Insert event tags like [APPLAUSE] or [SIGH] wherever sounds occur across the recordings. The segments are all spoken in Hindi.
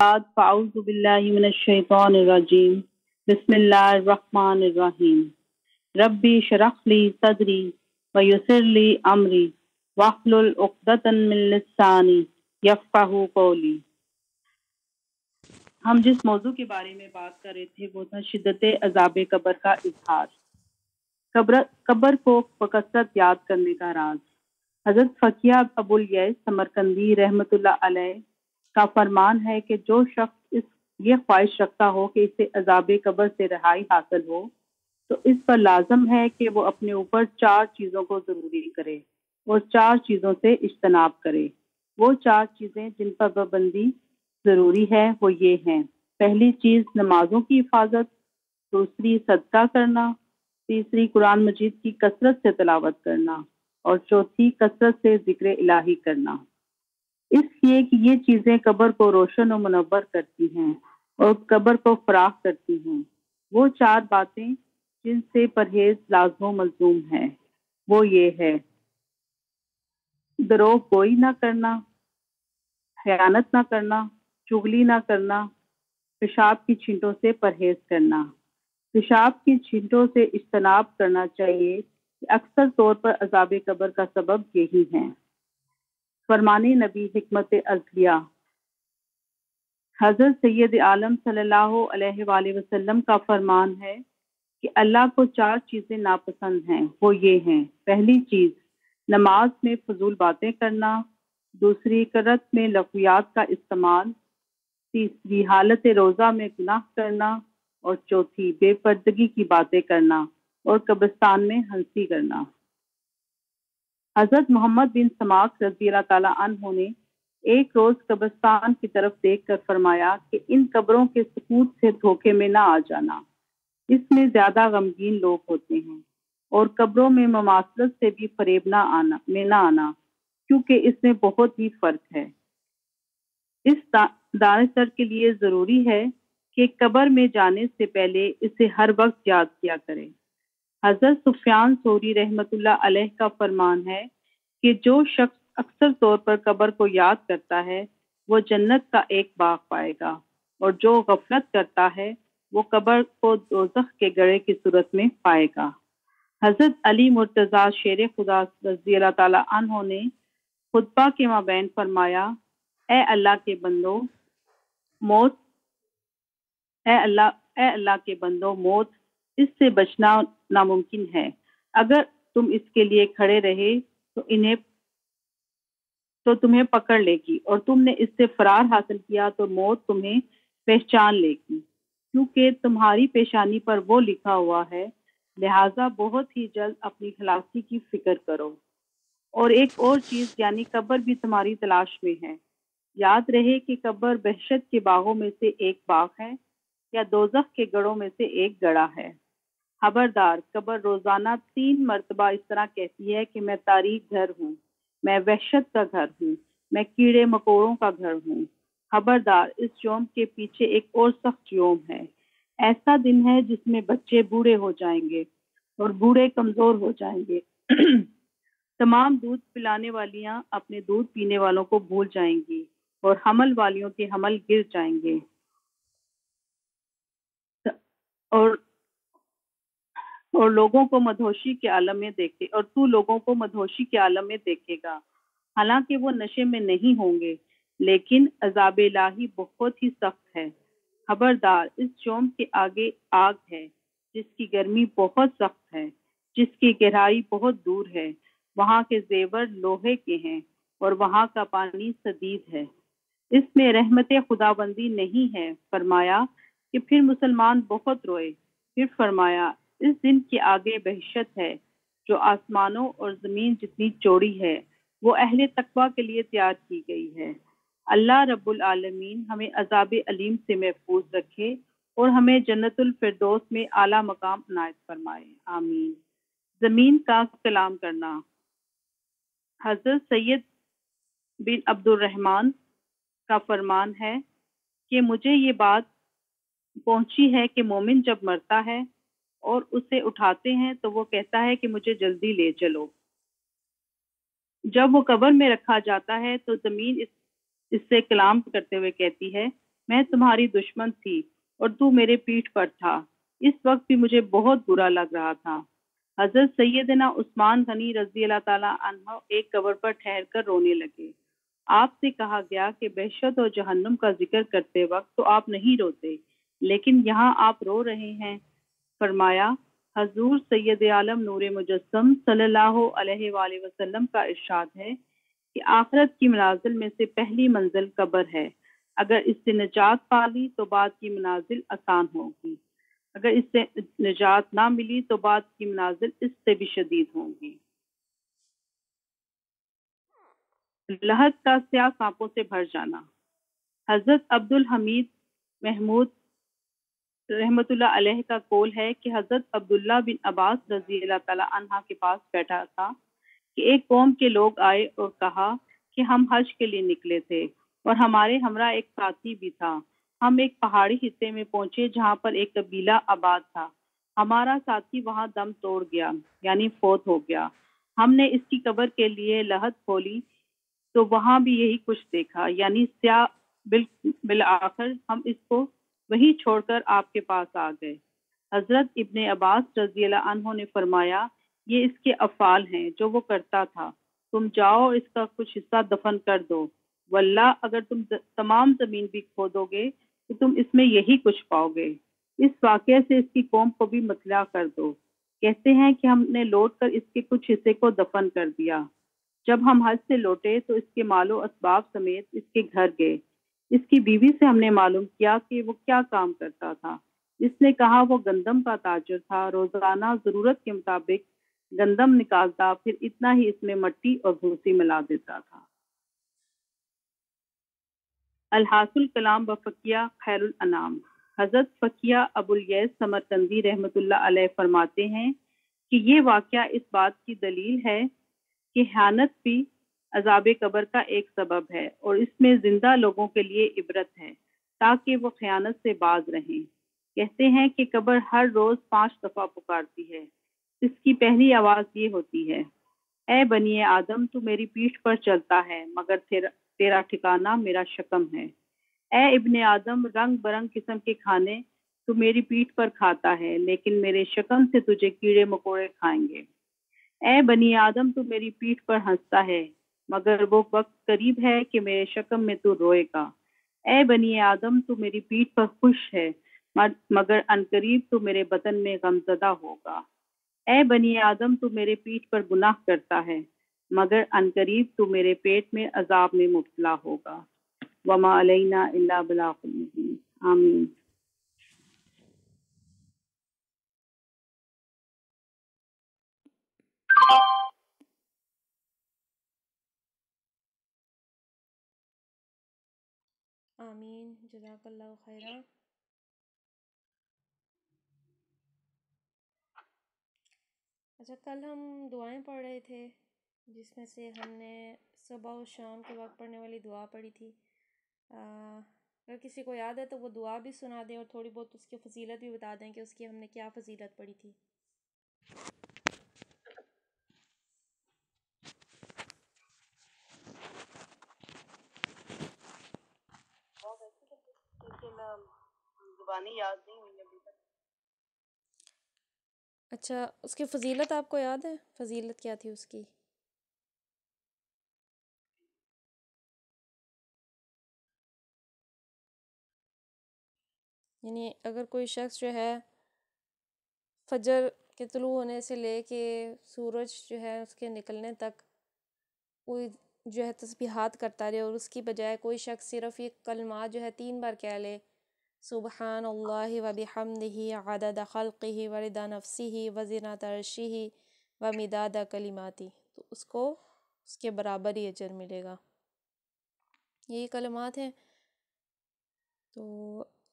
बाद फ़ाउज़बिल्लिमिनशैतरजीम बसमीम रबी शरखली सदरी वयसरली अमरी वाखलतनसानी यफ़ाहू कौली हम जिस मौजू के बारे में बात कर रहे थे वो था शिदत अजाब कबर का इजहार कब्र कब्र को बकसरत याद करने का राज हज़रत फ़किया अबुल समरकंदी रहमतुल्लाह अलैह का फरमान है कि जो शख्स इस ये ख्वाहिश रखता हो कि इसे अजाब कबर से रहाई हासिल हो तो इस पर लाजम है कि वो अपने ऊपर चार चीज़ों को ज़रूरी करे और चार चीज़ों से इज्तनाब करे वो चार चीज़ें जिन पर पाबंदी ज़रूरी है वो ये हैं पहली चीज़ नमाजों की हिफाजत दूसरी सदका करना तीसरी कुरान मजीद की कसरत से तलावत करना और चौथी कसरत से ज़िक्र इलाही करना इसलिए कि ये चीजें कब्र को रोशन और मुनवर करती हैं और कब्र को फराख करती हैं वो चार बातें जिनसे परहेज लाजमो मजलूम है वो ये है दरोह गोई ना करना खयानत ना करना चुगली ना करना पेशाब की छींटों से परहेज करना पेशाब की छींटों से इज्तनाब करना चाहिए अक्सर तौर पर अजाब कबर का सबब यही है फरमान नबी हमत अजलिया हज़रत सैद आलम सल्ला वसलम का फरमान है कि अल्लाह को चार चीज़ें नापसंद हैं वो ये हैं पहली चीज़ नमाज में फजूल बातें करना दूसरी करत में लफियात का इस्तेमाल तीसरी हालत रोज़ा में गुनाह करना और चौथी बेपर्दगी की बातें करना और कब्रस्तान में हंसी करना हजरत मोहम्मद बिन समाक रजी अल्लाह ने एक रोज कब्रस्तान की तरफ देख कर फरमाया कि इन कब्रों के सकूत से धोखे में ना आ जाना इसमें ज्यादा गमगीन लोग होते हैं और कब्रों में ममासलत से भी फरेब ना आना में ना आना क्योंकि इसमें बहुत ही फर्क है इस दा, दानसर के लिए जरूरी है कि कब्र में जाने से पहले इसे हर वक्त याद किया करें हजरत सुफियान सोरी रहमत अलैह का फरमान है कि जो शख्स अक्सर तौर पर कब्र को याद करता है वो जन्नत का एक बाग पाएगा और जो गफलत करता है वो कब्र को दोजख के गड़े की सूरत में पाएगा हजरत अली मुर्तज़ा शेर खुदा रजी ने खुतबा के मबैन फरमाया ए अल्लाह के बंदो मौत ए अल्लाह ए अल्लाह के बंदो मौत इससे बचना नामुमकिन है अगर तुम इसके लिए खड़े रहे तो इन्हें तो तुम्हें पकड़ लेगी और तुमने इससे फरार हासिल किया तो मौत तुम्हें पहचान लेगी क्योंकि तुम्हारी पेशानी पर वो लिखा हुआ है लिहाजा बहुत ही जल्द अपनी खलासी की फिक्र करो और एक और चीज यानी कब्र भी तुम्हारी तलाश में है याद रहे कि कब्र बहशत के बागों में से एक बाग है या दोजख के गढ़ों में से एक गड़ा है खबरदार कबर रोजाना तीन मरतबा इस तरह कहती है कि मैं तारीख घर हूँ मैं वहशत का घर हूँ मैं कीड़े मकोड़ों का घर हूँ खबरदार इस जोम के पीछे एक और सख्त योम है ऐसा दिन है जिसमें बच्चे बूढ़े हो जाएंगे और बूढ़े कमजोर हो जाएंगे [CLEARS THROAT] तमाम दूध पिलाने वालियां अपने दूध पीने वालों को भूल जाएंगी और हमल वालियों के हमल गिर जाएंगे और और लोगों को मधोशी के आलम में देखे और तू लोगों को मधोशी के आलम में देखेगा हालांकि वो नशे में नहीं होंगे लेकिन अजाब लाही बहुत ही सख्त है खबरदार इस चौम के आगे आग है जिसकी गर्मी बहुत सख्त है जिसकी गहराई बहुत दूर है वहाँ के जेवर लोहे के हैं और वहाँ का पानी सदीद है इसमें रहमत खुदाबंदी नहीं है फरमाया कि फिर मुसलमान बहुत रोए फिर फरमाया इस दिन के आगे बहशत है जो आसमानों और ज़मीन जितनी चौड़ी है वो अहल तकबा के लिए तैयार की गई है अल्लाह रब्बुल आलमीन हमें अजाब अलीम से महफूज रखे और हमें जन्नतुल फिरदौस में आला मकाम अनायत फरमाए आमीन ज़मीन का कलाम करना हजरत सैयद बिन अब्दुलरहमान का फरमान है कि मुझे ये बात पहुंची है कि मोमिन जब मरता है और उसे उठाते हैं तो वो कहता है कि मुझे जल्दी ले चलो जब वो कबर में रखा जाता है तो जमीन इस इससे कलाम करते हुए कहती है मैं तुम्हारी दुश्मन थी और तू मेरे पीठ पर था इस वक्त भी मुझे बहुत बुरा लग रहा था हजरत सैदना उस्मान गनी रजी अल्लाह तला एक कबर पर ठहर कर रोने लगे आपसे कहा गया कि बहशत और जहन्नम का जिक्र करते वक्त तो आप नहीं रोते लेकिन यहाँ आप रो रहे हैं फरमाया हजूर सैद आलम नूर मुजस्म सल्लल्लाहु अलैहि का इर्शाद है कि आखरत की मनाजिल में से पहली मंजिल कबर है अगर इससे निजात पा ली तो बाद की मनाजिल आसान होगी अगर इससे निजात ना मिली तो बाद की मनाजिल इससे भी शदीद होंगी लहद का स्या सांपों से भर जाना हजरत अब्दुल हमीद महमूद रहमतुल्ला अलैह का कौल है कि हज़रत अब्दुल्ला बिन अब्बास रजी अल्लाह के पास बैठा था कि एक कौम के लोग आए और कहा कि हम हज के लिए निकले थे और हमारे हमरा एक साथी भी था हम एक पहाड़ी हिस्से में पहुंचे जहां पर एक कबीला आबाद था हमारा साथी वहां दम तोड़ गया यानी फोत हो गया हमने इसकी कब्र के लिए लहत खोली तो वहां भी यही कुछ देखा यानी स्या बिल बिल आखिर हम इसको वहीं छोड़कर आपके पास आ गए हजरत इबन अब्बास रजी अनहों ने फरमाया ये इसके अफाल हैं जो वो करता था तुम जाओ इसका कुछ हिस्सा दफन कर दो वल्ला अगर तुम तमाम जमीन भी खोदोगे तो तुम इसमें यही कुछ पाओगे इस वाक्य से इसकी कौम को भी मतला कर दो कहते हैं कि हमने लौट कर इसके कुछ हिस्से को दफन कर दिया जब हम हज से लौटे तो इसके मालो इसबाब समेत इसके घर गए इसकी बीवी से हमने मालूम किया कि वो क्या काम करता था इसने कहा वो गंदम का ताजर था रोजाना जरूरत के मुताबिक गंदम निकालता फिर इतना ही इसमें मट्टी और भूसी मिला देता था अलहासुल कलाम बफकिया खैरुल अनाम हजरत फकिया अबुल यस समरकंदी रहमत फरमाते हैं कि ये वाक्य इस बात की दलील है कि हानत भी अजाब कबर का एक सबब है और इसमें जिंदा लोगों के लिए इबरत है ताकि वो खयानत से बाज रहें कहते हैं कि कबर हर रोज पांच दफा पुकारती है इसकी पहली आवाज ये होती है ए बनिए आदम तू मेरी पीठ पर चलता है मगर तेरा तेरा ठिकाना मेरा शकम है ए इबन आदम रंग बरंग किस्म के खाने तू मेरी पीठ पर खाता है लेकिन मेरे शकम से तुझे कीड़े मकोड़े खाएंगे ए बनी आदम तू मेरी पीठ पर हंसता है मगर वो वक्त करीब है कि मेरे शकम में तू रोएगा ए बनी आदम तू मेरी पीठ पर खुश है मगर अनकरीब तू मेरे बदन में गमजदा होगा ए बनी आदम तू मेरे पीठ पर गुनाह करता है मगर अनकरीब तू मेरे पेट में अजाब में मुबतला होगा वमा अलैना इल्ला बलाकुल आमीन Thank you. आमीन जजाकल्ला खैरा अच्छा कल हम दुआएं पढ़ रहे थे जिसमें से हमने सुबह और शाम के वक्त पढ़ने वाली दुआ पढ़ी थी अगर किसी को याद है तो वो दुआ भी सुना दें और थोड़ी बहुत उसकी फजीलत भी बता दें कि उसकी हमने क्या फजीलत पढ़ी थी जुबानी याद नहीं हुई अभी तक अच्छा उसकी फजीलत आपको याद है फजीलत क्या थी उसकी यानी अगर कोई शख्स जो है फजर के तुलू होने से ले के सूरज जो है उसके निकलने तक कोई जो है तस्बीहात करता रहे और उसकी बजाय कोई शख्स सिर्फ़ ये कलमा जो है तीन बार कह ले सुबहान अल्लाह वब हमदही आदा दखल ही वरदा नफसी ही वजीना तरशी ही व मिदादा कलिमाती तो उसको उसके बराबर ही अजर मिलेगा यही कलमात हैं तो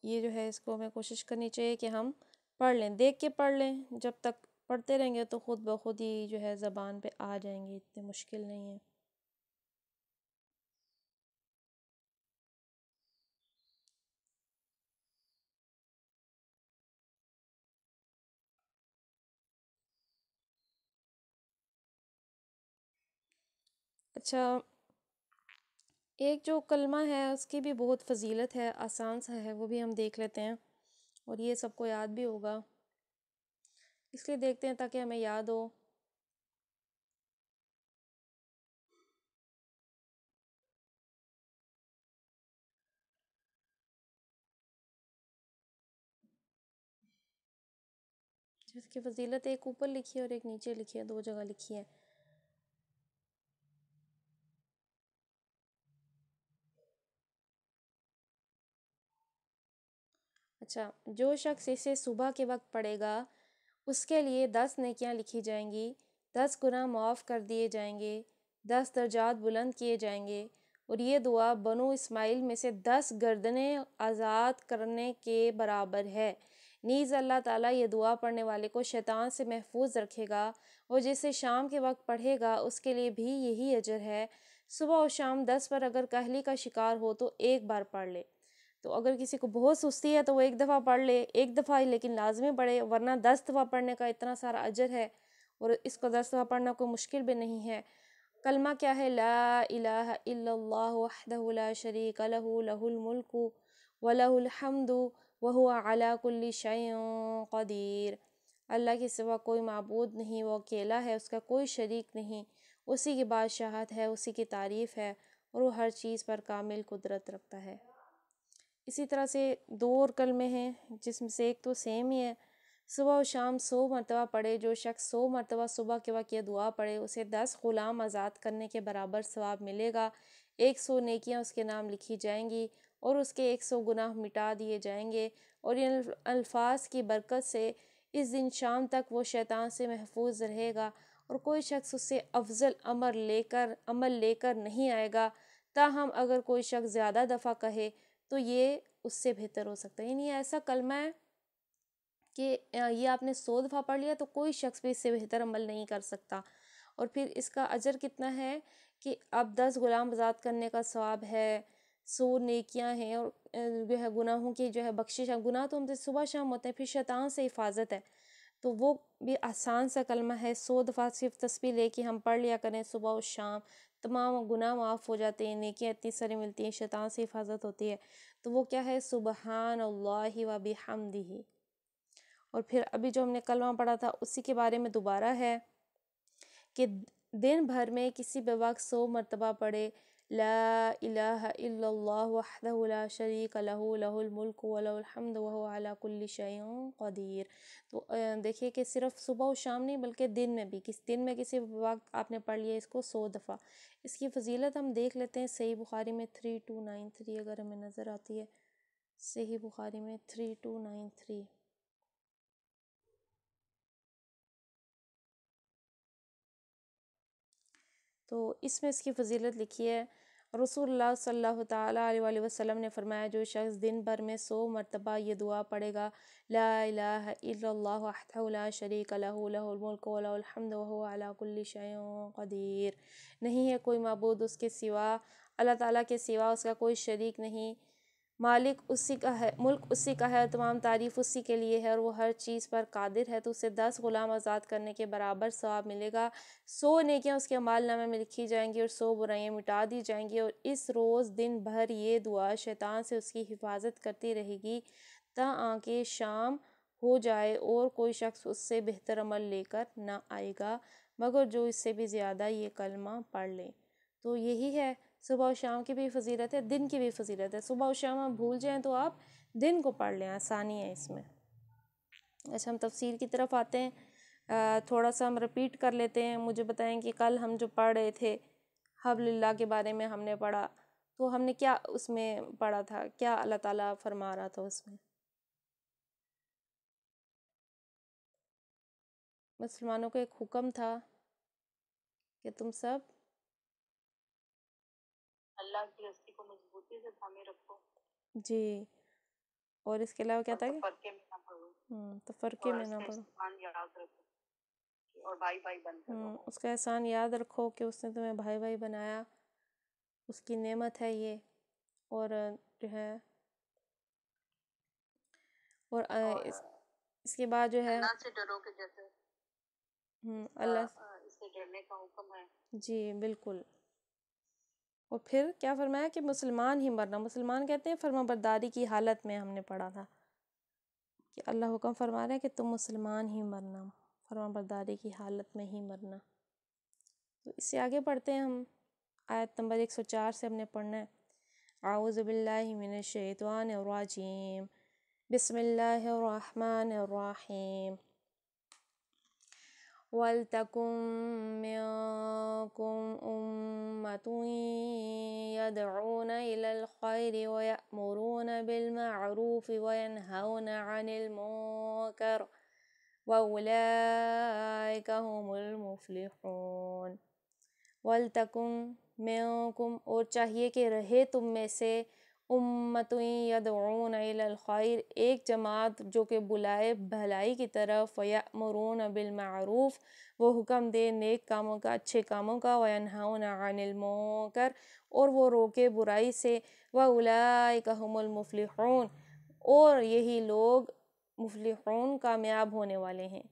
ये जो है इसको हमें कोशिश करनी चाहिए कि हम पढ़ लें देख के पढ़ लें जब तक पढ़ते रहेंगे तो ख़ुद ब खुद ही जो है ज़बान पे आ जाएंगे इतने मुश्किल नहीं है अच्छा एक जो कलमा है उसकी भी बहुत फजीलत है आसान सा है वो भी हम देख लेते हैं और ये सबको याद भी होगा इसलिए देखते हैं ताकि हमें याद हो जिसकी फजीलत एक ऊपर लिखी है और एक नीचे लिखी है दो जगह लिखी है अच्छा जो शख्स इसे सुबह के वक्त पढ़ेगा उसके लिए दस नकियाँ लिखी जाएंगी दस गुना माफ़ कर दिए जाएंगे दस दर्जात बुलंद किए जाएंगे और ये दुआ बनु इस्माइल में से दस गर्दने आज़ाद करने के बराबर है नीज़ अल्लाह ताला ये दुआ पढ़ने वाले को शैतान से महफूज रखेगा और जिसे शाम के वक्त पढ़ेगा उसके लिए भी यही अजर है सुबह और शाम दस पर अगर कहली का शिकार हो तो एक बार पढ़ ले तो अगर किसी को बहुत सुस्ती है तो वो एक दफ़ा पढ़ ले एक दफ़ा लेकिन लाजमी पढ़े वरना दस दफ़ा पढ़ने का इतना सारा अजर है और इसको दस दफ़ा पढ़ना कोई मुश्किल भी नहीं है कलमा क्या है ला इलाह इल्लल्लाह शरीक लहू लहुल मुल्क वलहुल हमदु अला कुल्ली कदीर अल्लाह के सिवा कोई मबूद नहीं वो अकेला है उसका कोई शरीक नहीं उसी की बादशाहत है उसी की तारीफ़ है और वो हर चीज़ पर कामिल कुदरत रखता है इसी तरह से दो और कलमे हैं जिसमें से एक तो सेम ही है सुबह और शाम सौ मरतबा पढ़े जो शख्स सौ मरतबा सुबह के वक़्त यह दुआ पढ़े उसे दस ग़ुलाम आज़ाद करने के बराबर सवाब मिलेगा एक सौ नेकियाँ उसके नाम लिखी जाएंगी और उसके एक सौ गुनाह मिटा दिए जाएंगे और इन अल्फाज की बरकत से इस दिन शाम तक वो शैतान से महफूज रहेगा और कोई शख्स उससे अफजल अमर लेकर अमल लेकर नहीं आएगा ताहम अगर कोई शख्स ज़्यादा दफ़ा कहे तो ये उससे बेहतर हो सकता है यानी ऐसा कलमा है कि ये आपने सो दफ़ा पढ़ लिया तो कोई शख्स भी इससे बेहतर अमल नहीं कर सकता और फिर इसका अजर कितना है कि अब दस ग़ुलाम आज़ाद करने का स्वाब है सो नेकियां हैं और जो है गुनाहों की जो है बख्शिश है गुनाह तो हमसे सुबह शाम होते हैं फिर शैतान से हिफाजत है तो वो भी आसान सा कलमा है सो दफ़ा सिर्फ तस्वीर लेके हम पढ़ लिया करें सुबह और शाम तमाम गुनाह माफ़ हो जाते हैं नेकियाँ इतनी सारी मिलती हैं शैतान से हिफाजत होती है तो वो क्या है सुबहान अल्लाह व बिहमदी और फिर अभी जो हमने कलमा पढ़ा था उसी के बारे में दोबारा है कि दिन भर में किसी भी वक्त सौ मरतबा पढ़े لا إله إلا الله وحده لا الملك وله الحمد وهو على كل شيء قدير तो देखिए कि सिर्फ सुबह और शाम नहीं बल्कि दिन में भी किस दिन में किसी वक्त आपने पढ़ लिया इसको सौ दफ़ा इसकी फजीलत हम देख लेते हैं सही बुखारी में थ्री टू नाइन थ्री अगर हमें नज़र आती है सही बुखारी में थ्री टू नाइन थ्री तो इसमें इसकी फजीलत लिखी है रसूल सल्लल्लाहु अलैहि वसल्लम ने फरमाया जो शख्स दिन भर में सौ मरतबा ये दुआ पढ़ेगा ला ला शरीक लहमदीर नहीं है कोई मबूद उसके सिवा अल्लाह ताला के सिवा उसका कोई शरीक नहीं मालिक उसी का है मुल्क उसी का है तमाम तारीफ़ उसी के लिए है और वो हर चीज़ पर कादिर है तो उसे दस ग़ुलाम आज़ाद करने के बराबर सवाब मिलेगा सौ नेकियाँ उसके अमाल नामे में लिखी जाएंगी और सौ बुराइयाँ मिटा दी जाएंगी और इस रोज़ दिन भर ये दुआ शैतान से उसकी हिफाजत करती रहेगी ता आके शाम हो जाए और कोई शख्स उससे बेहतर अमल लेकर ना आएगा मगर जो इससे भी ज़्यादा ये कलमा पढ़ लें तो यही है सुबह और शाम की भी फजीलत है दिन की भी फजीलत है सुबह और शाम आप भूल जाएँ तो आप दिन को पढ़ लें आसानी है इसमें अच्छा हम तफसीर की तरफ आते हैं थोड़ा सा हम रिपीट कर लेते हैं मुझे बताएं कि कल हम जो पढ़ रहे थे हबल्ला के बारे में हमने पढ़ा तो हमने क्या उसमें पढ़ा था क्या अल्लाह ताला फरमा रहा था उसमें मुसलमानों को एक हुक्म था कि तुम सब अल्लाह की रस्सी को मजबूती से थामे रखो जी और इसके अलावा क्या तो था फरके में ना पड़ो हम्म, तो फरके में ना पड़ो और भाई भाई बन हम्म, उसका एहसान याद रखो कि उसने तुम्हें भाई भाई बनाया उसकी नेमत है ये और जो है और, और इस, इसके बाद जो है अल्लाह से डरो जैसे हम्म, अल्लाह इससे डरने का हुक्म है जी बिल्कुल और फिर क्या फरमाया कि मुसलमान ही मरना मुसलमान कहते हैं फर्मा बरदारी की हालत में हमने पढ़ा था कि अल्लाह हुक्म फरमा रहे हैं कि तुम मुसलमान ही मरना फर्मा बरदारी की हालत में ही मरना तो इससे आगे पढ़ते हैं हम आयत नंबर 104 से हमने पढ़ना है आउज़बिल्लिमिनशैतवानरजीम बसमिल्लर ولتكن منكم أمة يدعون إلى الخير ويأمرون بالمعروف وينهون عن المنكر وأولئك هم المفلحون ولتكن منكم أو चाहिए कि रहे उम्मतुई यदून एक जमात जो कि बुलाए भलाई की तरफ वरून मरून वो हुक्म दे नेक कामों का अच्छे कामों का वनहाउन कर और वो रोके बुराई से व उलामुफलिहून और यही लोग मुफलिहून कामयाब होने वाले हैं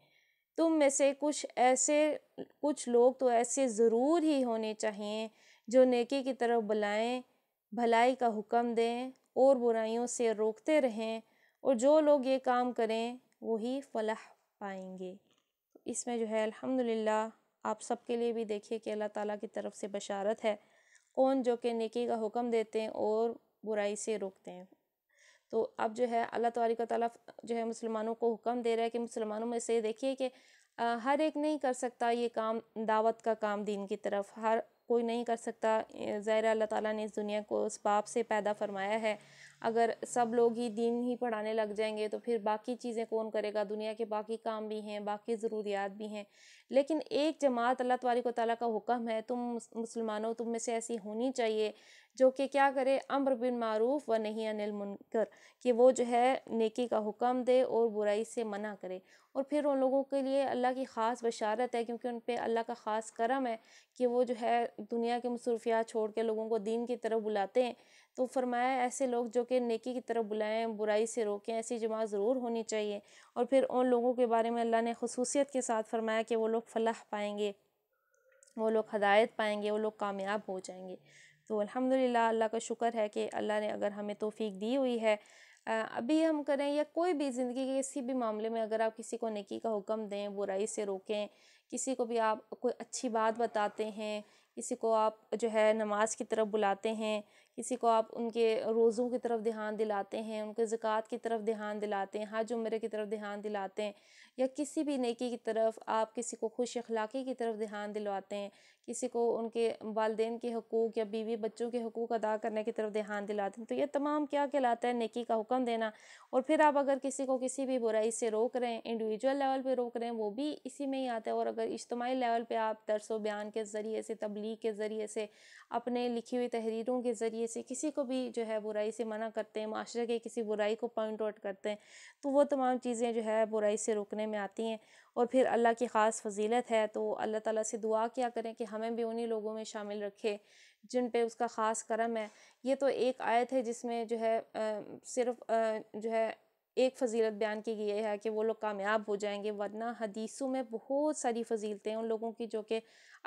तुम में से कुछ ऐसे कुछ लोग तो ऐसे ज़रूर ही होने चाहिए जो नेकी की तरफ बुलाएँ भलाई का हुक्म दें और बुराइयों से रोकते रहें और जो लोग ये काम करें वही फलाह पाएंगे तो इसमें जो है अल्हम्दुलिल्लाह आप सबके लिए भी देखिए कि अल्लाह ताला की तरफ से बशारत है कौन जो कि नेकी का हुक्म देते हैं और बुराई से रोकते हैं तो अब जो है अल्लाह तबारक ताली जो है मुसलमानों को हुक्म दे रहा है कि मुसलमानों में से देखिए कि हर एक नहीं कर सकता ये काम दावत का काम दीन की तरफ हर कोई नहीं कर सकता ज़ाहिर अल्लाह ताला ने इस दुनिया को उस बाप से पैदा फरमाया है अगर सब लोग ही दीन ही पढ़ाने लग जाएंगे तो फिर बाकी चीज़ें कौन करेगा दुनिया के बाकी काम भी हैं बाकी ज़रूरियात भी हैं लेकिन एक जमात अल्लाह तबारिक ताली का हुक्म है तुम मुसलमानों तुम में से ऐसी होनी चाहिए जो कि क्या करे अम्र बिन मारूफ व नहीं अनिल मुनकर कि वो जो है नेकी का हुक्म दे और बुराई से मना करे और फिर उन लोगों के लिए अल्लाह की ख़ास बशारत है क्योंकि उन पर अल्लाह का ख़ास करम है कि वो जो है दुनिया के मसरूफियात छोड़ के लोगों को दीन की तरफ बुलाते हैं तो फरमाया ऐसे लोग जो कि नेकी की तरफ बुलाएं बुराई से रोकें ऐसी जमात ज़रूर होनी चाहिए और फिर उन लोगों के बारे में अल्लाह ने खसूसियत के साथ फरमाया कि वो लोग फलाह पाएंगे वो लोग हदायत पाएंगे वो लोग कामयाब हो जाएंगे तो अल्हम्दुलिल्लाह अल्लाह का शुक्र है कि अल्लाह ने अगर हमें तोफ़ी दी हुई है अभी हम करें या कोई भी ज़िंदगी के किसी भी मामले में अगर आप किसी को नेकी का हुक्म दें बुराई से रोकें किसी को भी आप कोई अच्छी बात बताते हैं किसी को आप जो है नमाज की तरफ बुलाते हैं किसी को आप उनके रोज़ों की तरफ ध्यान दिलाते हैं उनके ज़क़़त की तरफ ध्यान दिलाते हैं हज उम्र की तरफ ध्यान दिलाते हैं या किसी भी नेकी की तरफ आप किसी को खुश अखलाक़ी की तरफ ध्यान दिलवाते हैं किसी को उनके वालदेन के हकूक़ या बीवी बच्चों के हकूक़ अदा करने की तरफ ध्यान दिलाते हैं तो यह तमाम क्या कहलाता है नेकी का हुक्म देना और फिर आप अगर किसी को किसी भी बुराई से रोक रहे हैं इंडिविजुअल लेवल पर रोक रहे हैं वो भी इसी में ही आता है और अगर इज्तमाही लेवल पर आप दरस व बयान के ज़रिए से तबलीग के ज़रिए से अपने लिखी हुई तहरीरों के ज़रिए से किसी को भी जो है बुराई से मना करते हैं माशरे के किसी बुराई को पॉइंट आउट करते हैं तो वो तमाम चीज़ें जो है बुराई से रोकने करने में आती हैं और फिर अल्लाह की ख़ास फजीलत है तो अल्लाह ताला से दुआ किया करें कि हमें भी उन्हीं लोगों में शामिल रखे जिन पे उसका ख़ास करम है ये तो एक आयत है जिसमें जो है आ, सिर्फ आ, जो है एक फजीलत बयान की गई है कि वो लोग कामयाब हो जाएंगे वरना हदीसों में बहुत सारी फजीलतें उन लोगों की जो कि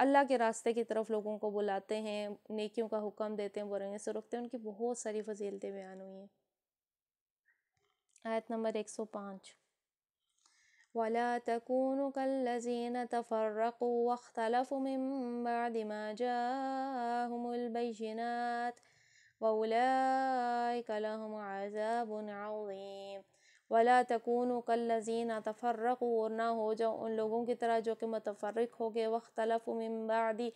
अल्लाह के रास्ते की तरफ लोगों को बुलाते हैं नेकियों का हुक्म देते हैं बुराइयों से रुकते हैं उनकी बहुत सारी फजीलतें बयान हुई हैं आयत नंबर एक सौ पाँच ولا تكونوا كالذين تفرقوا واختلفوا من بعد ما جاءهم البينات وأولئك لهم عذاب عظيم वला तकून कल्लजीन तफर्रक और ना हो जाओ उन लोगों की तरह जो कि मतफरक हो गए वख्तलफ़ मबादी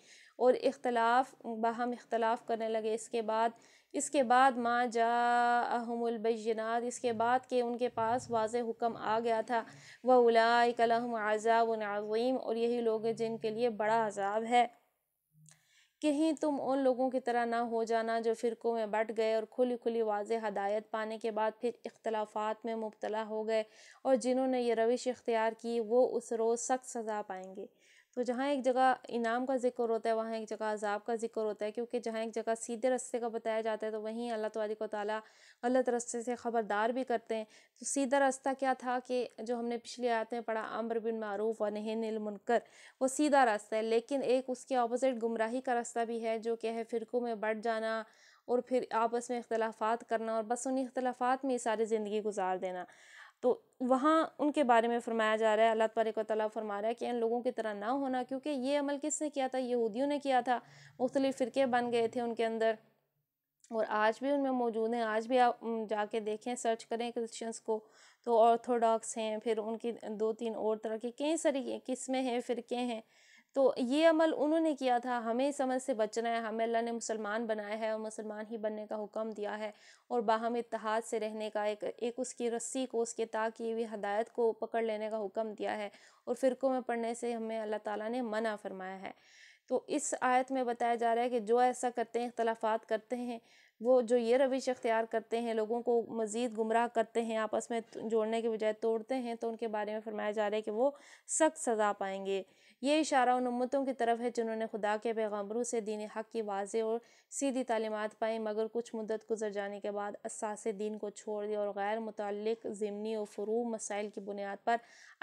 और इख्तलाफ बहम इख्तलाफ करने लगे इसके बाद इसके बाद माँ जाहमुलबैनात इसके बाद के उनके पास वाज हुक्म आ गया था वह उलाकलम आज़ाब आज़ीम और यही लोग जिनके लिए बड़ा अजाब है कहीं तुम उन लोगों की तरह ना हो जाना जो फ़िरक़ों में बट गए और खुली खुली वाज हदायत पाने के बाद फिर इख्तलाफात में मुबतला हो गए और जिन्होंने ये रविश इख्तियार की वो उस रोज़ सख्त सज़ा पाएंगे तो जहाँ एक जगह इनाम का जिक्र होता है वहाँ एक जगह अजाब का जिक्र होता है क्योंकि जहाँ एक जगह सीधे रस्ते का बताया जाता है तो वहीं अल्लाह तबारिक को ताली गलत रस्ते से ख़बरदार भी करते हैं तो सीधा रास्ता क्या था कि जो हमने पिछली आयत में पढ़ा अम्र बिन मारूफ व नहन वो सीधा रास्ता है लेकिन एक उसके अपोज़िट गुमराही का रास्ता भी है जो क्या है फ़िरकों में बढ़ जाना और फिर आपस में इख्तलाफात करना और बस उन्हीं इख्तलाफात में सारी ज़िंदगी गुजार देना तो वहाँ उनके बारे में फरमाया जा रहा है अल्लाह तबारक वाली फरमा रहा है कि इन लोगों की तरह ना होना क्योंकि ये अमल किसने किया था यहूदियों ने किया था मुख्तलिफ़ फ़िरके बन गए थे उनके अंदर और आज भी उनमें मौजूद हैं आज भी आप जाके देखें सर्च करें क्रिश्चियंस को तो ऑर्थोडॉक्स हैं फिर उनकी दो तीन और तरह के कई सारी किस्में हैं फ़िरके हैं तो ये अमल उन्होंने किया था हमें इस अमल से बचना है हमें अल्लाह ने मुसलमान बनाया है और मुसलमान ही बनने का हुक्म दिया है और बाहम इतिहाद से रहने का एक एक उसकी रस्सी को उसके ताकि हुई हदायत को पकड़ लेने का हुक्म दिया है और फ़िरकों में पढ़ने से हमें अल्लाह ताला ने मना फरमाया है तो इस आयत में बताया जा रहा है कि जो ऐसा करते हैं इख्तलाफात करते हैं वो जो ये रविश अख्तियार करते हैं लोगों को मज़ीद गुमराह करते हैं आपस में जोड़ने के बजाय तोड़ते हैं तो उनके बारे में फरमाया जा रहा है कि वो सख्त सज़ा पाएंगे ये इशारा उन उम्मतों की तरफ है जिन्होंने खुदा के पैगम्बरों से दीन हक़ की वाज और सीधी तालीमत पाई मगर कुछ मुद्दत गुजर जाने के बाद असास दीन को छोड़ दिया और गैर मुतल ज़मनी और फ़रू मसाइल की बुनियाद पर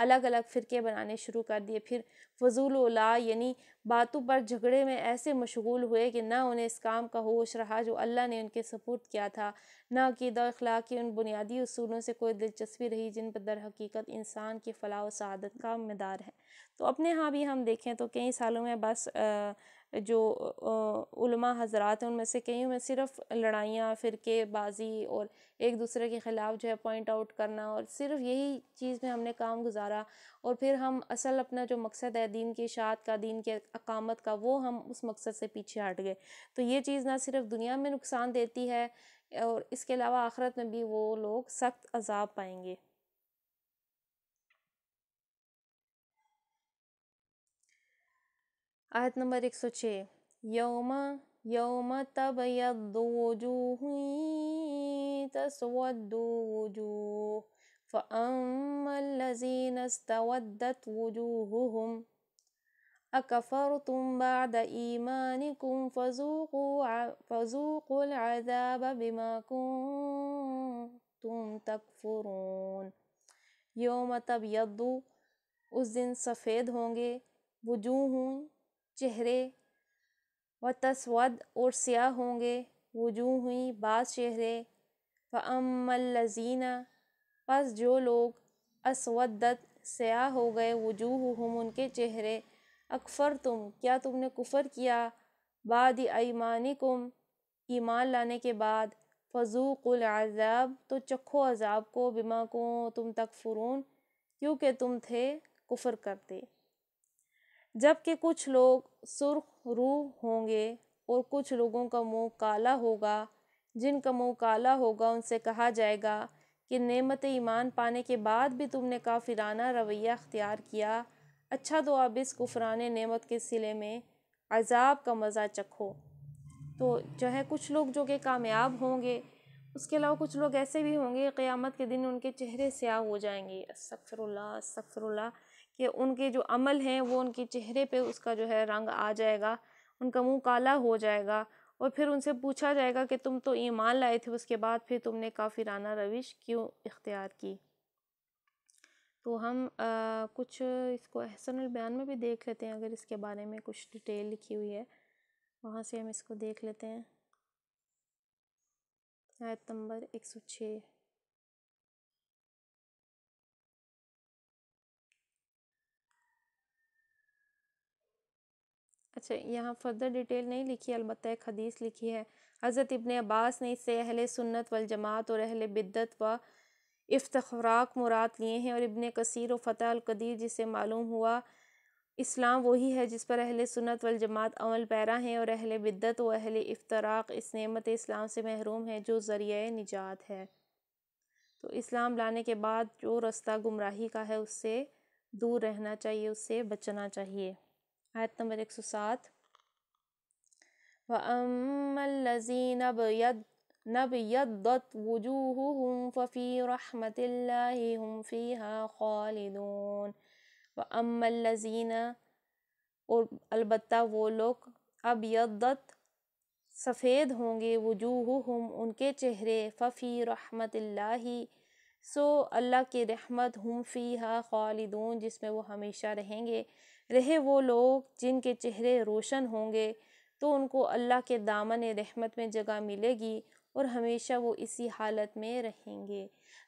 अलग अलग फ़िरके बनाने शुरू कर दिए फिर फजूल उला यानी बातों पर झगड़े में ऐसे मशगूल हुए कि ना उन्हें इस काम का होश रहा जो अल्लाह ने उनके सपोर्ट किया था ना कि दखला के उन बुनियादी असूलों से कोई दिलचस्पी रही जिन पर दर हकीकत इंसान के फ़लाह सदत का मदार है तो अपने यहाँ भी हम देखें तो कई सालों में बस आ, जो उलमा हजरात हैं उनमें से कई में सिर्फ लड़ाइयाँ फ़िरके बाजी और एक दूसरे के ख़िलाफ़ जो है पॉइंट आउट करना और सिर्फ यही चीज़ में हमने काम गुजारा और फिर हम असल अपना जो मकसद है दीन की इशात का दीन के अकामत का वो हम उस मकसद से पीछे हट गए तो ये चीज़ ना सिर्फ दुनिया में नुकसान देती है और इसके अलावा आखरत में भी वो लोग सख्त अजाब पाएंगे आयत नंबर 106 यौम यौम तब यदूजूह तस्वदूजूह فأما الذين استودت وجوههم أكفرتم بعد إيمانكم فذوقوا فذوقوا العذاب بما كنتم تكفرون योम तब यद्दू उस दिन सफ़ेद होंगे वजूह चेहरे व तस्वद और स्याह होंगे वजू हुई बाज़ चेहरे व अम्मलजीना बस जो लोग असवदत स्याह हो गए वजूह हम उनके चेहरे अकफर तुम क्या तुमने कुफ़र किया बाद ईमानी कुम ईमान लाने के बाद फजूकुल आज़ाब तो चखो अज़ाब को बिमा को तुम तक फ़ुरून क्योंकि तुम थे कुफ़र करते जबकि कुछ लोग सुर्ख रू होंगे और कुछ लोगों का मुंह काला होगा जिनका मुंह काला होगा उनसे कहा जाएगा कि नेमत ईमान पाने के बाद भी तुमने काफिराना रवैया अख्तियार किया अच्छा तो अब इस कुफरान नेमत के सिले में अजाब का मज़ा चखो तो जो है कुछ लोग जो कि कामयाब होंगे उसके अलावा कुछ लोग ऐसे भी होंगे क़यामत के दिन उनके चेहरे स्याह हो जाएंगे असफ़रल्ला असफ़रल्ला कि उनके जो अमल हैं वो उनके चेहरे पे उसका जो है रंग आ जाएगा उनका मुंह काला हो जाएगा और फिर उनसे पूछा जाएगा कि तुम तो ईमान लाए थे उसके बाद फिर तुमने काफिराना रविश क्यों इख्तियार की तो हम आ, कुछ इसको अहसन बयान में भी देख लेते हैं अगर इसके बारे में कुछ डिटेल लिखी हुई है वहाँ से हम इसको देख लेते हैं आयत नंबर एक सौ छः अच्छा यहाँ फर्दर डिटेल नहीं लिखी अलबत् एक हदीस लिखी है हज़रत इबन अब्बास ने इससे अहल सुन्नत वल जमात और अहल बिद्दत व इफ्तखराक मुराद लिए हैं और इबन कसीर और फ़तह जिसे मालूम हुआ इस्लाम वही है जिस पर अहल सुन्नत वल जमात अमल पैरा हैं और अहल बिद्दत व अहल इफ्तराक इस नमत इस्लाम से महरूम है जो ज़रिए निजात है तो इस्लाम लाने के बाद जो रास्ता गुमराही का है उससे दूर रहना चाहिए उससे बचना चाहिए आयत नंबर एक सौ सात वजीन नबयदत वजूहुहुम फ़फ़ी रहमतिल्लाहि हुम फ़ीहा खालिदून व अम्मल्लजीन और अलबत्ता वो लोग अब यदत सफ़ेद होंगे वजूहुहुम उनके चेहरे फ़फ़ी रहमतिल्लाहि सो अल्लाह की रहमत हम फ़ी हा खालिदून जिसमें वो हमेशा रहेंगे रहे वो लोग जिनके चेहरे रोशन होंगे तो उनको अल्लाह के दामन रहमत में जगह मिलेगी और हमेशा वो इसी हालत में रहेंगे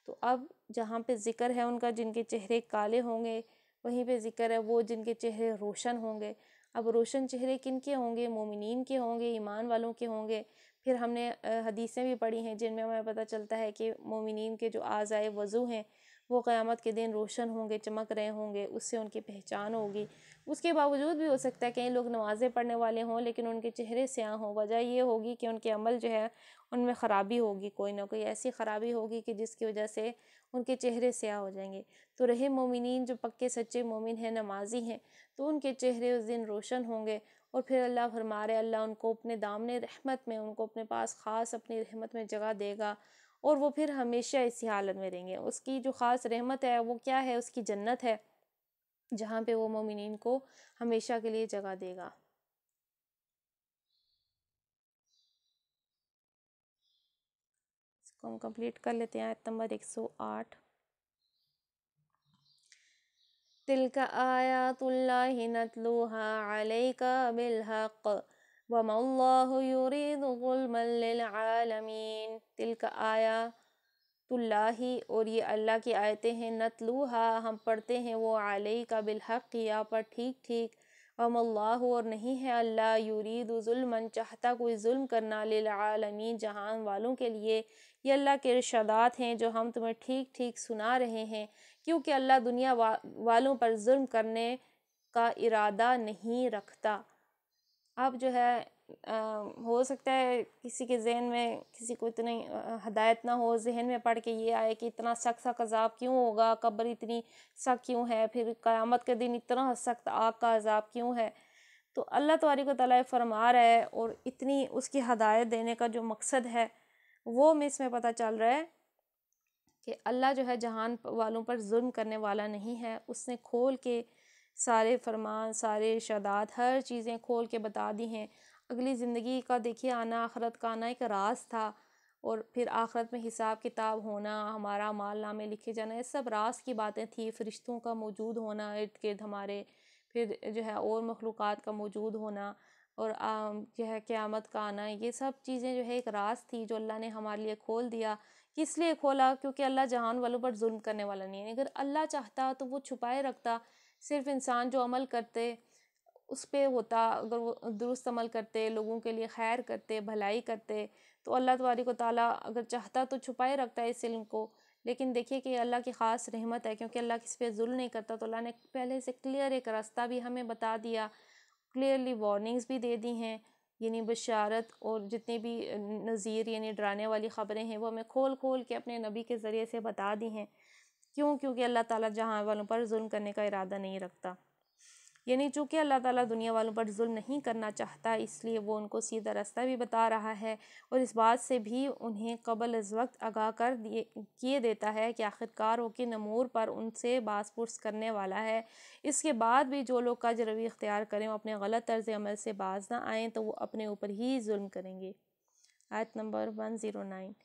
तो अब जहाँ पे ज़िक्र है उनका जिनके चेहरे काले होंगे वहीं पे ज़िक्र है वो जिनके चेहरे रोशन होंगे अब रोशन चेहरे किन के होंगे मोमिन के होंगे ईमान वालों के होंगे फिर हमने हदीसें भी पढ़ी हैं जिनमें हमें पता चलता है कि मोमिन के जो आज़ाए वज़ू हैं वो क़्यामत के दिन रोशन होंगे चमक रहे होंगे उससे उनकी पहचान होगी उसके बावजूद भी हो सकता है कई लोग नमाज़ें पढ़ने वाले हों लेकिन उनके चेहरे स्याह हों वजह यह होगी कि उनके अमल जो है उनमें ख़राबी होगी कोई ना कोई ऐसी ख़राबी होगी कि जिसकी वजह से उनके चेहरे स्याह हो जाएंगे तो रहे मोमिन जो पक्के सच्चे मोमिन हैं नमाजी हैं तो उनके चेहरे उस दिन रोशन होंगे और फिर अल्लाह फरमारे अल्लाह उनको अपने दामन रहमत में उनको अपने पास ख़ास अपनी रहमत में जगह देगा और वो फिर हमेशा इसी हालत में रहेंगे उसकी जो ख़ास रहमत है वो क्या है उसकी जन्नत है जहाँ पे वो मोमिन को हमेशा के लिए जगह देगा इसको हम कंप्लीट कर लेते हैं आयत नंबर एक सौ आठ तिलका आयातुल्लाह नतलूहा अलैका बिलहक़ वमल्लामीन तिल का आया तुल्लाही और ये अल्लाह की आयतें हैं नतलूहा हम पढ़ते हैं वो आलई का बिलहक या पर ठीक ठीक वमल्लाह और नहीं है अल्लाह यूरीदुलमन चाहता कोई जुल्म करना लालमी जहान वालों के लिए ये अल्लाह के इर्शादात हैं जो हम तुम्हें ठीक ठीक सुना रहे हैं क्योंकि अल्लाह दुनिया वा, वालों पर जुल्म करने का इरादा नहीं रखता अब जो है आ, हो सकता है किसी के जहन में किसी को इतनी हदायत ना हो जहन में पढ़ के ये आए कि इतना सख्त सा अजाब क्यों होगा कब्र इतनी सख्त क्यों है फिर क़यामत के दिन इतना सख्त आग का अजाब क्यों है तो अल्लाह तबारक तला फरमा रहा है और इतनी उसकी हदायत देने का जो मकसद है वो हमें इसमें पता चल रहा है कि अल्लाह जो है जहान वालों पर जुल्म करने वाला नहीं है उसने खोल के सारे फरमान सारे इर्शादात हर चीज़ें खोल के बता दी हैं अगली ज़िंदगी का देखिए आना आखरत का आना एक रास था और फिर आखरत में हिसाब किताब होना हमारा माल नामे लिखे जाना ये सब रास की बातें थी फरिश्तों का मौजूद होना इर्द गिर्द हमारे फिर जो है और मखलूक का मौजूद होना और जो है क़्यामत का आना ये सब चीज़ें जो है एक रास थी जो अल्लाह ने हमारे लिए खोल दिया किस लिए खोला क्योंकि अल्लाह जहान वालों पर जुल्म करने वाला नहीं है अगर अल्लाह चाहता तो वो छुपाए रखता सिर्फ इंसान जो अमल करते उस पर होता अगर वो दुरुस्त अमल करते लोगों के लिए खैर करते भलाई करते तो अल्लाह तबारक ताली अगर चाहता तो छुपाए रखता है इस इल्म को लेकिन देखिए कि अल्लाह की ख़ास रहमत है क्योंकि अल्लाह किसी पर जुल्म नहीं करता तो अल्लाह ने पहले से क्लियर एक रास्ता भी हमें बता दिया क्लियरली वार्निंग्स भी दे दी हैं यानी बशारत और जितनी भी नज़ीर यानी डराने वाली ख़बरें हैं वो हमें खोल खोल के अपने नबी के ज़रिए से बता दी हैं क्यों क्योंकि अल्लाह ताला जहाँ वालों पर जुल्म करने का इरादा नहीं रखता यानी चूँकि अल्लाह ताला दुनिया वालों पर जुल्म नहीं करना चाहता इसलिए वो उनको सीधा रास्ता भी बता रहा है और इस बात से भी उन्हें कबल अज वक्त आगाह कर दिए किए देता है कि आखिरकार वो कि नमूर पर उनसे बास पुरस करने वाला है इसके बाद भी जो लोग का रवि इख्तियार करें वो अपने गलत तर्ज अमल से बाज ना आएँ तो वो अपने ऊपर ही जुल्म करेंगे आयत नंबर वन ज़ीरो नाइन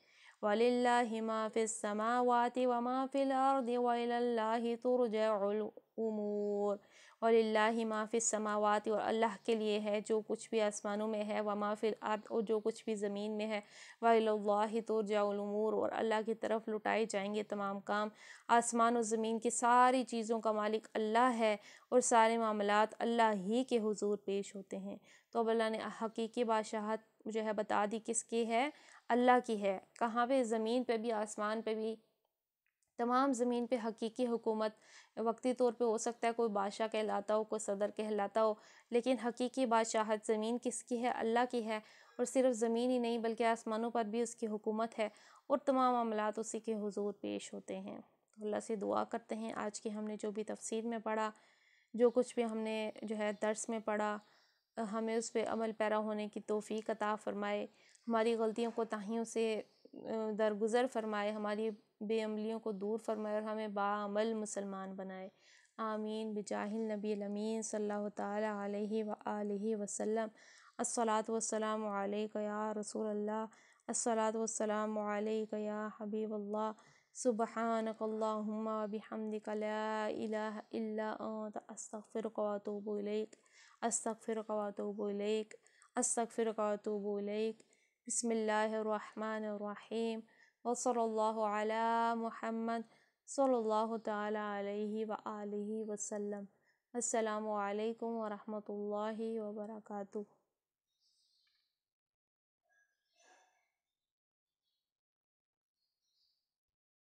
वलिल्लाहि माफ़िस समावाति व माफ़िल अर्द वल्लाह तुरजाउल उमूर वल्लाह माफ़िस समावात और अल्लाह के लिए है जो कुछ भी आसमानों में है व माफ़िल अर्द और जो कुछ भी ज़मीन में है वल्लाह तुरजाउलमूर और अल्लाह की तरफ लुटाए जाएंगे तमाम काम आसमान और ज़मीन की सारी चीज़ों का मालिक अल्लाह है और सारे मामलात अल्लाह ही के हजूर पेश होते हैं तो अब अल्लाह ने हकीकी बादशाहत जो है बता दी किसकी है अल्लाह की है कहाँ पे ज़मीन पे भी आसमान पे भी तमाम ज़मीन पे हकीकी हुकूमत वक्ती तौर पे हो सकता है कोई बादशाह कहलाता हो कोई सदर कहलाता हो लेकिन हकीकी बादशाहत ज़मीन किसकी है अल्लाह की है और सिर्फ ज़मीन ही नहीं बल्कि आसमानों पर भी उसकी हुकूमत है और तमाम मामला उसी के हजूर पेश होते हैं तो अल्लाह से दुआ करते हैं आज की हमने जो भी तफसीर में पढ़ा जो कुछ भी हमने जो है दर्स में पढ़ा हमें उस पर अमल पैरा होने की तोफ़ी अता फ़रमाए हमारी ग़लतियों को ताहियों से दरगुज़र फ़रमाए हमारी बेअमलियों को दूर फ़रमाए और हमें बामल मुसलमान बनाए आमीन बजाहिल नबी अमीन सल्ला तह वसलम असलात वसलाम या रसूल अल्लाह असलात वसलाम या हबीब अल्लाह सुबहानक बिहमदिक ला इलाह इल्ला अंत अस्तगफिरुक व अतूबु इलैक अस्तगफिरुक व अतूबु इलैक अस्तगफिरुक व अतूबु इलैक बिस्मिल्लाहिर्रहमानिर्रहीम व सल्लल्लाहु अला मुहम्मद सल्लल्लाहु ताला अलैहि व आलिहि वसल्लम अस्सलाम वालेकुम व रहमतुल्लाहि व बरकातुहू